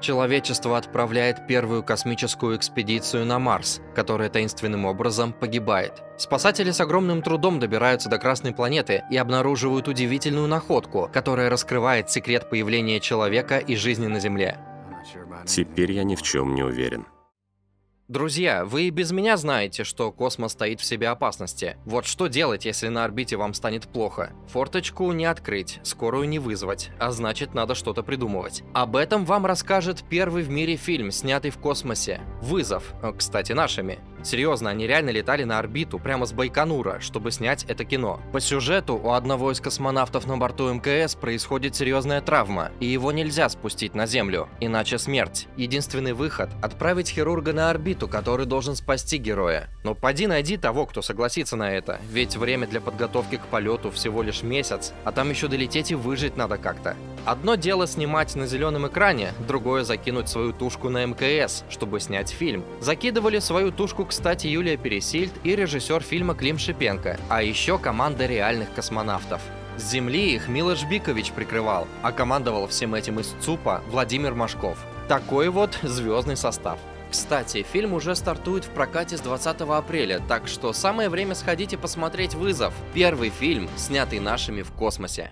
Человечество отправляет первую космическую экспедицию на Марс, которая таинственным образом погибает. Спасатели с огромным трудом добираются до Красной планеты и обнаруживают удивительную находку, которая раскрывает секрет появления человека и жизни на Земле. Теперь я ни в чем не уверен. Друзья, вы и без меня знаете, что космос стоит в себе опасности. Вот что делать, если на орбите вам станет плохо? Форточку не открыть, скорую не вызвать, а значит надо что-то придумывать. Об этом вам расскажет первый в мире фильм, снятый в космосе. «Вызов», э, кстати, нашими. Серьезно, они реально летали на орбиту, прямо с Байконура, чтобы снять это кино. По сюжету, у одного из космонавтов на борту МКС происходит серьезная травма, и его нельзя спустить на Землю, иначе смерть. Единственный выход – отправить хирурга на орбиту, который должен спасти героя. Но поди найди того, кто согласится на это, ведь время для подготовки к полету всего лишь месяц, а там еще долететь и выжить надо как-то. Одно дело снимать на зеленом экране, другое закинуть свою тушку на МКС, чтобы снять фильм. Закидывали свою тушку кстати, Юлия Пересильд и режиссер фильма Клим Шипенко, а еще команда реальных космонавтов. С Земли их Милош Бикович прикрывал, а командовал всем этим из ЦУПа Владимир Машков. Такой вот звездный состав. Кстати, фильм уже стартует в прокате с 20 апреля, так что самое время сходить и посмотреть «Вызов» — первый фильм, снятый нашими в космосе.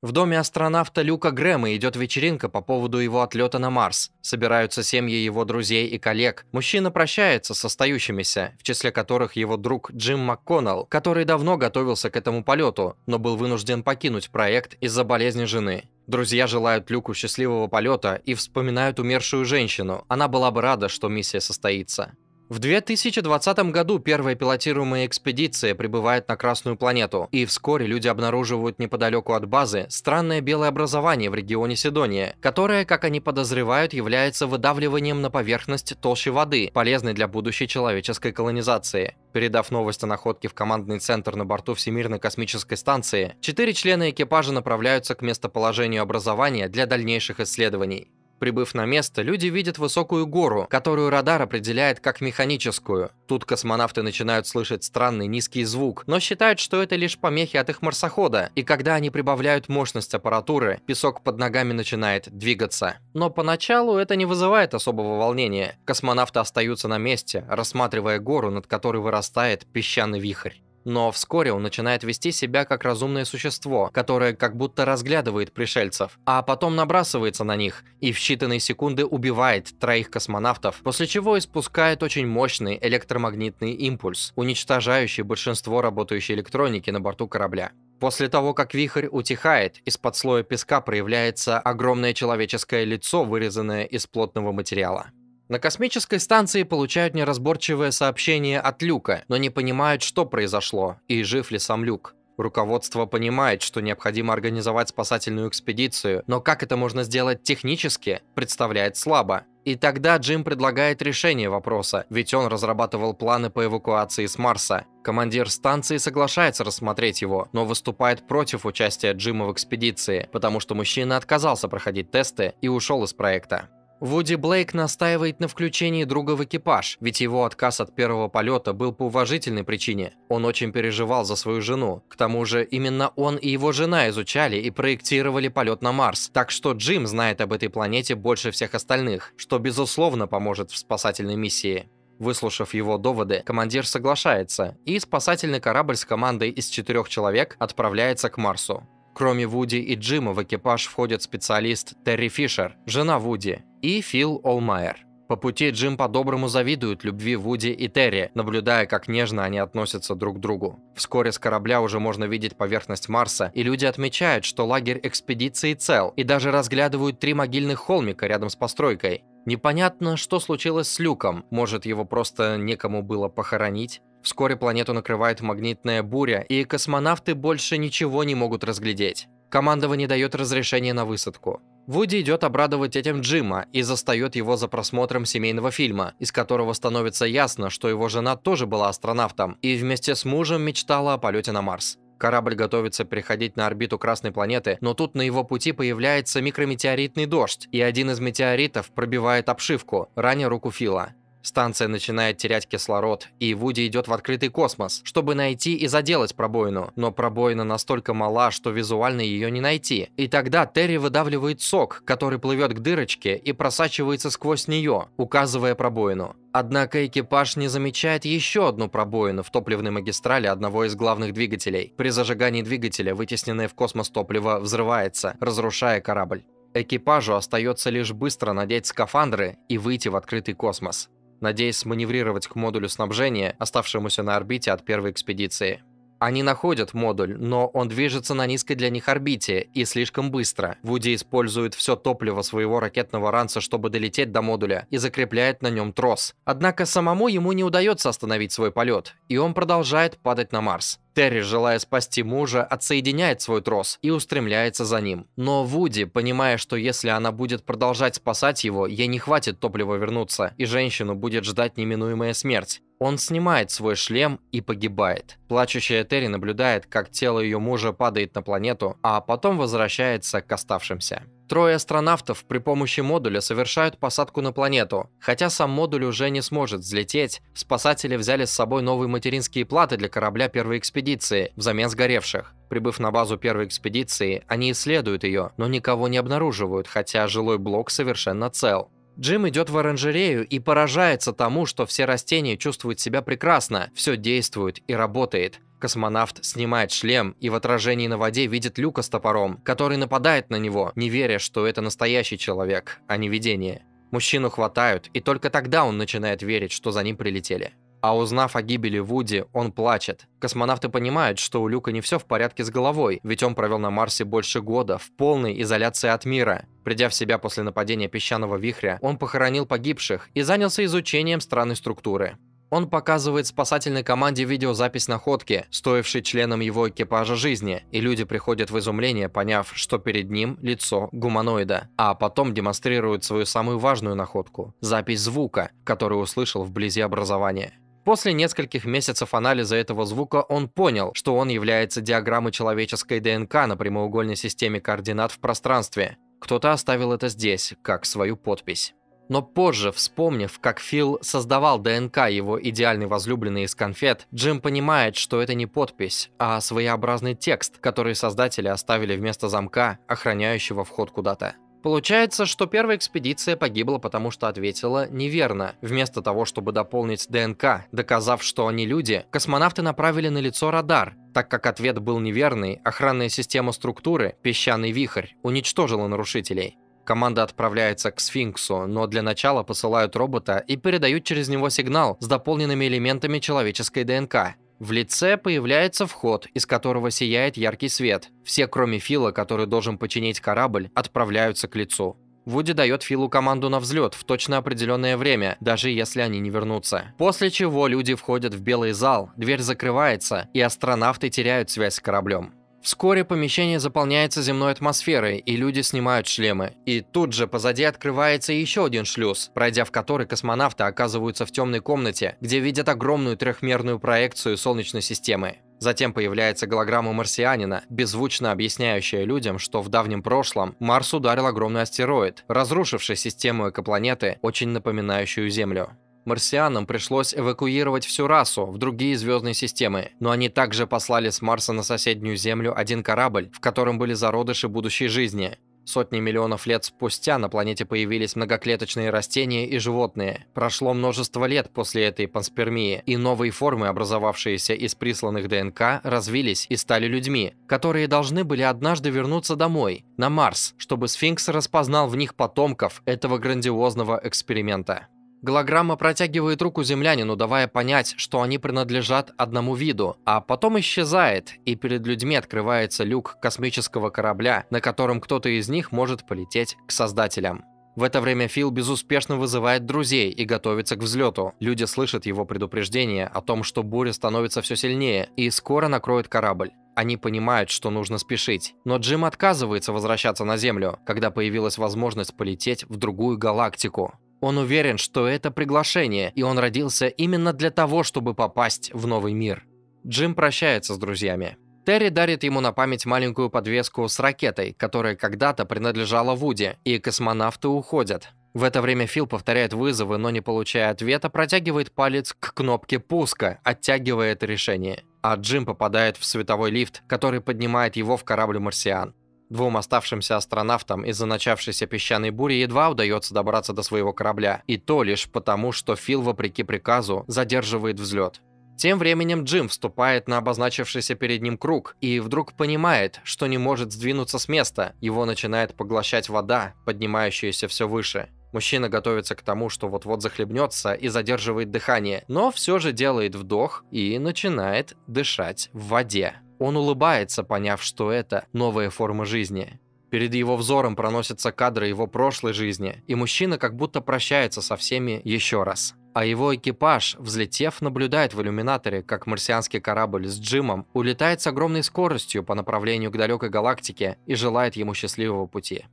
В доме астронавта Люка Грэма идет вечеринка по поводу его отлета на Марс. Собираются семьи его друзей и коллег. Мужчина прощается с остающимися, в числе которых его друг Джим МакКоннелл, который давно готовился к этому полету, но был вынужден покинуть проект из-за болезни жены. Друзья желают Люку счастливого полета и вспоминают умершую женщину. Она была бы рада, что миссия состоится. В 2020 году первая пилотируемая экспедиция прибывает на Красную планету, и вскоре люди обнаруживают неподалеку от базы странное белое образование в регионе Сидония, которое, как они подозревают, является выдавливанием на поверхность толщи воды, полезной для будущей человеческой колонизации. Передав новость о находке в командный центр на борту Всемирной космической станции, четыре члена экипажа направляются к местоположению образования для дальнейших исследований. Прибыв на место, люди видят высокую гору, которую радар определяет как механическую. Тут космонавты начинают слышать странный низкий звук, но считают, что это лишь помехи от их марсохода, и когда они прибавляют мощность аппаратуры, песок под ногами начинает двигаться. Но поначалу это не вызывает особого волнения. Космонавты остаются на месте, рассматривая гору, над которой вырастает песчаный вихрь. Но вскоре он начинает вести себя как разумное существо, которое как будто разглядывает пришельцев, а потом набрасывается на них и в считанные секунды убивает троих космонавтов, после чего испускает очень мощный электромагнитный импульс, уничтожающий большинство работающей электроники на борту корабля. После того, как вихрь утихает, из-под слоя песка проявляется огромное человеческое лицо, вырезанное из плотного материала. На космической станции получают неразборчивое сообщение от Люка, но не понимают, что произошло и жив ли сам Люк. Руководство понимает, что необходимо организовать спасательную экспедицию, но как это можно сделать технически, представляет слабо. И тогда Джим предлагает решение вопроса, ведь он разрабатывал планы по эвакуации с Марса. Командир станции соглашается рассмотреть его, но выступает против участия Джима в экспедиции, потому что мужчина отказался проходить тесты и ушел из проекта. Вуди Блейк настаивает на включении друга в экипаж, ведь его отказ от первого полета был по уважительной причине. Он очень переживал за свою жену. К тому же, именно он и его жена изучали и проектировали полет на Марс, так что Джим знает об этой планете больше всех остальных, что безусловно поможет в спасательной миссии. Выслушав его доводы, командир соглашается, и спасательный корабль с командой из четырех человек отправляется к Марсу. Кроме Вуди и Джима в экипаж входят специалист Терри Фишер, жена Вуди, и Фил Олмайер. По пути Джим по-доброму завидует любви Вуди и Терри, наблюдая, как нежно они относятся друг к другу. Вскоре с корабля уже можно видеть поверхность Марса, и люди отмечают, что лагерь экспедиции цел, и даже разглядывают три могильных холмика рядом с постройкой. Непонятно, что случилось с Люком, может его просто некому было похоронить? Вскоре планету накрывает магнитная буря, и космонавты больше ничего не могут разглядеть. Командование дает разрешение на высадку. Вуди идет обрадовать этим Джима и застает его за просмотром семейного фильма, из которого становится ясно, что его жена тоже была астронавтом и вместе с мужем мечтала о полете на Марс. Корабль готовится переходить на орбиту Красной планеты, но тут на его пути появляется микрометеоритный дождь, и один из метеоритов пробивает обшивку, раня руку Фила. Станция начинает терять кислород, и Вуди идет в открытый космос, чтобы найти и заделать пробоину. Но пробоина настолько мала, что визуально ее не найти. И тогда Терри выдавливает сок, который плывет к дырочке и просачивается сквозь нее, указывая пробоину. Однако экипаж не замечает еще одну пробоину в топливной магистрали одного из главных двигателей. При зажигании двигателя вытесненное в космос топливо взрывается, разрушая корабль. Экипажу остается лишь быстро надеть скафандры и выйти в открытый космос надеясь маневрировать к модулю снабжения, оставшемуся на орбите от первой экспедиции. Они находят модуль, но он движется на низкой для них орбите и слишком быстро. Вуди использует все топливо своего ракетного ранца, чтобы долететь до модуля, и закрепляет на нем трос. Однако самому ему не удается остановить свой полет, и он продолжает падать на Марс. Терри, желая спасти мужа, отсоединяет свой трос и устремляется за ним. Но Вуди, понимая, что если она будет продолжать спасать его, ей не хватит топлива вернуться, и женщину будет ждать неминуемая смерть. Он снимает свой шлем и погибает. Плачущая Терри наблюдает, как тело ее мужа падает на планету, а потом возвращается к оставшимся. Трое астронавтов при помощи модуля совершают посадку на планету. Хотя сам модуль уже не сможет взлететь, спасатели взяли с собой новые материнские платы для корабля первой экспедиции, взамен сгоревших. Прибыв на базу первой экспедиции, они исследуют ее, но никого не обнаруживают, хотя жилой блок совершенно цел. Джим идет в оранжерею и поражается тому, что все растения чувствуют себя прекрасно, все действует и работает. Космонавт снимает шлем и в отражении на воде видит Люка с топором, который нападает на него, не веря, что это настоящий человек, а не видение. Мужчину хватают, и только тогда он начинает верить, что за ним прилетели. А узнав о гибели Вуди, он плачет. Космонавты понимают, что у Люка не все в порядке с головой, ведь он провел на Марсе больше года в полной изоляции от мира. Придя в себя после нападения песчаного вихря, он похоронил погибших и занялся изучением странной структуры. Он показывает спасательной команде видеозапись находки, стоившей членам его экипажа жизни, и люди приходят в изумление, поняв, что перед ним лицо гуманоида, а потом демонстрирует свою самую важную находку – запись звука, который услышал вблизи образования. После нескольких месяцев анализа этого звука он понял, что он является диаграммой человеческой ДНК на прямоугольной системе координат в пространстве. Кто-то оставил это здесь, как свою подпись. Но позже, вспомнив, как Фил создавал ДНК его идеальной возлюбленной из конфет, Джим понимает, что это не подпись, а своеобразный текст, который создатели оставили вместо замка, охраняющего вход куда-то. Получается, что первая экспедиция погибла, потому что ответила неверно. Вместо того, чтобы дополнить ДНК, доказав, что они люди, космонавты направили на лицо радар. Так как ответ был неверный, охранная система структуры, песчаный вихрь, уничтожила нарушителей команда отправляется к сфинксу, но для начала посылают робота и передают через него сигнал с дополненными элементами человеческой ДНК. В лице появляется вход, из которого сияет яркий свет. Все, кроме Фила, который должен починить корабль, отправляются к лицу. Вуди дает Филу команду на взлет в точно определенное время, даже если они не вернутся. После чего люди входят в белый зал, дверь закрывается, и астронавты теряют связь с кораблем. Вскоре помещение заполняется земной атмосферой, и люди снимают шлемы. И тут же позади открывается еще один шлюз, пройдя в который космонавты оказываются в темной комнате, где видят огромную трехмерную проекцию Солнечной системы. Затем появляется голограмма марсианина, беззвучно объясняющая людям, что в давнем прошлом Марс ударил огромный астероид, разрушивший систему экопланеты, очень напоминающую Землю марсианам пришлось эвакуировать всю расу в другие звездные системы, но они также послали с Марса на соседнюю Землю один корабль, в котором были зародыши будущей жизни. Сотни миллионов лет спустя на планете появились многоклеточные растения и животные. Прошло множество лет после этой панспермии, и новые формы, образовавшиеся из присланных ДНК, развились и стали людьми, которые должны были однажды вернуться домой, на Марс, чтобы сфинкс распознал в них потомков этого грандиозного эксперимента. Голограмма протягивает руку землянину, давая понять, что они принадлежат одному виду, а потом исчезает, и перед людьми открывается люк космического корабля, на котором кто-то из них может полететь к создателям. В это время Фил безуспешно вызывает друзей и готовится к взлету. Люди слышат его предупреждение о том, что буря становится все сильнее и скоро накроет корабль. Они понимают, что нужно спешить. Но Джим отказывается возвращаться на Землю, когда появилась возможность полететь в другую галактику. Он уверен, что это приглашение, и он родился именно для того, чтобы попасть в новый мир. Джим прощается с друзьями. Терри дарит ему на память маленькую подвеску с ракетой, которая когда-то принадлежала Вуди, и космонавты уходят. В это время Фил повторяет вызовы, но не получая ответа, протягивает палец к кнопке пуска, оттягивая это решение. А Джим попадает в световой лифт, который поднимает его в корабль «Марсиан». Двум оставшимся астронавтам из-за начавшейся песчаной бури едва удается добраться до своего корабля, и то лишь потому, что Фил, вопреки приказу, задерживает взлет. Тем временем Джим вступает на обозначившийся перед ним круг и вдруг понимает, что не может сдвинуться с места. Его начинает поглощать вода, поднимающаяся все выше. Мужчина готовится к тому, что вот-вот захлебнется и задерживает дыхание, но все же делает вдох и начинает дышать в воде. Он улыбается, поняв, что это новая форма жизни. Перед его взором проносятся кадры его прошлой жизни, и мужчина как будто прощается со всеми еще раз. А его экипаж, взлетев, наблюдает в иллюминаторе, как марсианский корабль с Джимом улетает с огромной скоростью по направлению к далекой галактике и желает ему счастливого пути.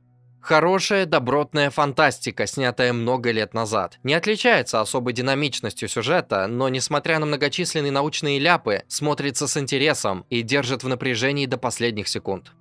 Хорошая, добротная фантастика, снятая много лет назад. Не отличается особой динамичностью сюжета, но несмотря на многочисленные научные ляпы, смотрится с интересом и держит в напряжении до последних секунд.